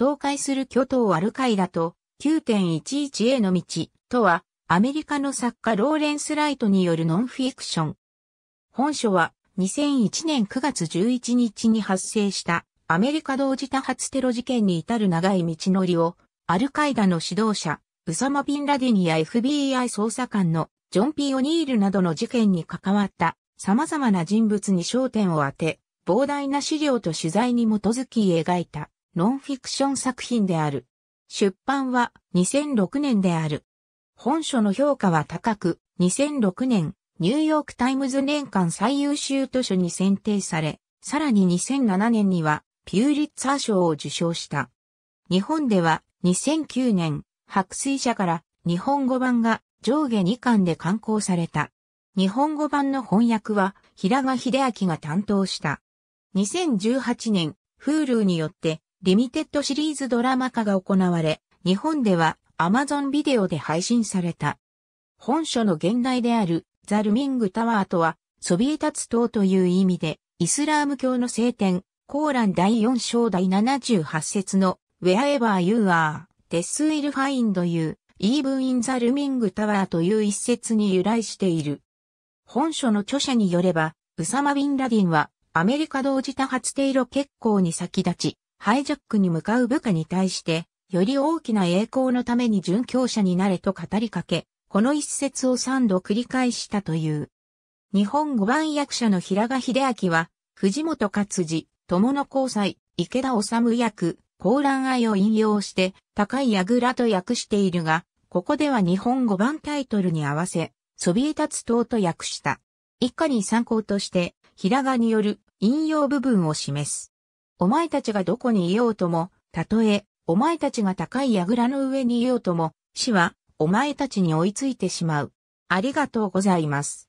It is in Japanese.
倒壊する巨頭アルカイダと9.11への道とはアメリカの作家ローレンス・ライトによるノンフィクション。本書は2001年9月11日に発生したアメリカ同時多発テロ事件に至る長い道のりをアルカイダの指導者ウサマ・ビンラディニや FBI 捜査官のジョン・ピー・オニールなどの事件に関わった様々な人物に焦点を当て、膨大な資料と取材に基づき描いた。ノンフィクション作品である。出版は2006年である。本書の評価は高く、2006年、ニューヨークタイムズ年間最優秀図書に選定され、さらに2007年には、ピューリッツァー賞を受賞した。日本では、2009年、白水社から日本語版が上下2巻で刊行された。日本語版の翻訳は、平賀秀明が担当した。2018年、Hulu によってリミテッドシリーズドラマ化が行われ、日本では Amazon ビデオで配信された。本書の現代であるザ・ルミング・タワーとは、そびえ立つ塔という意味で、イスラーム教の聖典、コーラン第4章第78節の Wherever You Are, This Will Find You, Even in the l o m i n g Tower という一節に由来している。本書の著者によれば、ウサマ・ビン・ラディンはアメリカ同時多発テロ結構に先立ち、ハイジャックに向かう部下に対して、より大きな栄光のために殉教者になれと語りかけ、この一節を三度繰り返したという。日本語版役者の平賀秀明は、藤本勝治、友野交際、池田治役、高蘭愛を引用して、高い櫓と訳しているが、ここでは日本語版タイトルに合わせ、そびえ立つ塔と訳した。以下に参考として、平賀による引用部分を示す。お前たちがどこにいようとも、たとえ、お前たちが高い櫓の上にいようとも、死は、お前たちに追いついてしまう。ありがとうございます。